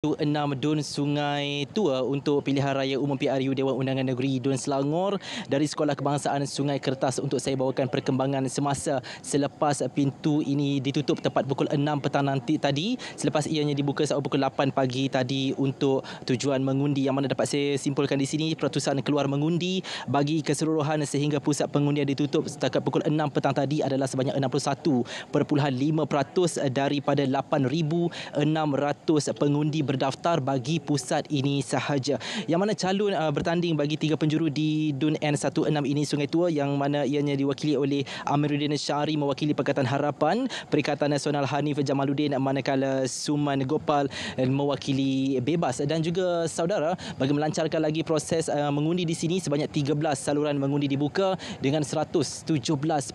16 Dun Sungai Tua untuk pilihan raya umum PRU Dewan Undangan Negeri Dun Selangor dari Sekolah Kebangsaan Sungai Kertas untuk saya bawakan perkembangan semasa selepas pintu ini ditutup tepat pukul 6 petang nanti tadi selepas ianya dibuka sejak pukul 8 pagi tadi untuk tujuan mengundi yang mana dapat saya simpulkan di sini peratusan keluar mengundi bagi keseluruhan sehingga pusat pengundian ditutup setakat pukul 6 petang tadi adalah sebanyak 61.5% daripada 8,600 pengundi berdaftar bagi pusat ini sahaja. Yang mana calon uh, bertanding bagi tiga penjuru di Dun N16 ini Sungai Tua yang mana ianya diwakili oleh Amiruddin Syari mewakili Pakatan Harapan, Perikatan Nasional Hanif Jamaluddin manakala Suman Gopal eh, mewakili Bebas dan juga saudara bagi melancarkan lagi proses uh, mengundi di sini sebanyak 13 saluran mengundi dibuka dengan 117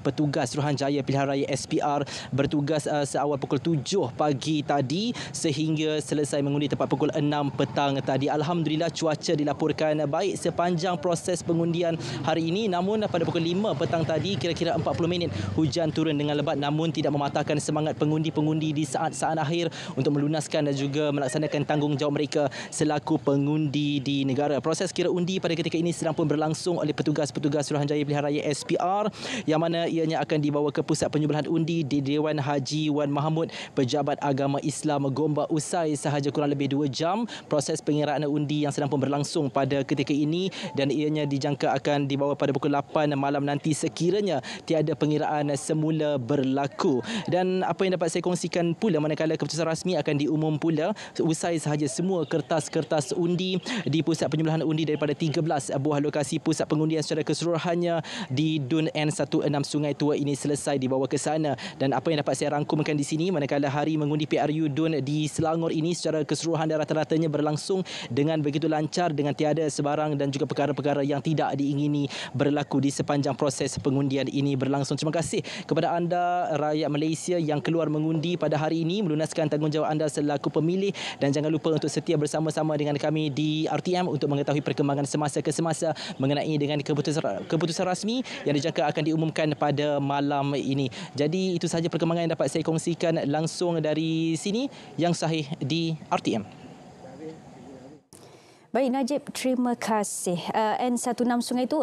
petugas Suruhanjaya Pilihan Raya SPR bertugas uh, seawal pukul 7 pagi tadi sehingga selesai mengundi di tepat pukul 6 petang tadi. Alhamdulillah cuaca dilaporkan baik sepanjang proses pengundian hari ini. Namun pada pukul 5 petang tadi kira-kira 40 minit hujan turun dengan lebat namun tidak mematahkan semangat pengundi-pengundi di saat-saat akhir untuk melunaskan dan juga melaksanakan tanggungjawab mereka selaku pengundi di negara. Proses kira undi pada ketika ini sedang pun berlangsung oleh petugas-petugas Suruhanjaya Pilihan Raya SPR yang mana ianya akan dibawa ke pusat penyembelihan undi di Dewan Haji Wan Mahmud Pejabat Agama Islam Gombak Usai sahaja kurang lebih lebih dua jam proses pengiraan undi yang sedang pun berlangsung pada ketika ini dan ianya dijangka akan dibawa pada pukul 8 malam nanti sekiranya tiada pengiraan semula berlaku dan apa yang dapat saya kongsikan pula manakala keputusan rasmi akan diumum pula usai sahaja semua kertas-kertas undi di pusat penjumlahan undi daripada 13 buah lokasi pusat pengundian secara keseluruhannya di Dun N16 Sungai Tua ini selesai dibawa ke sana dan apa yang dapat saya rangkumkan di sini manakala hari mengundi PRU Dun di Selangor ini secara keseluruhannya keseluruhan dan rata-ratanya berlangsung dengan begitu lancar dengan tiada sebarang dan juga perkara-perkara yang tidak diingini berlaku di sepanjang proses pengundian ini berlangsung. Terima kasih kepada anda rakyat Malaysia yang keluar mengundi pada hari ini melunaskan tanggungjawab anda selaku pemilih dan jangan lupa untuk setia bersama-sama dengan kami di RTM untuk mengetahui perkembangan semasa ke semasa mengenai dengan keputusan keputusan rasmi yang dijangka akan diumumkan pada malam ini. Jadi itu sahaja perkembangan yang dapat saya kongsikan langsung dari sini yang sahih di RTM. PM. Baik Najib, terima kasih. Uh, N16 Sungai itu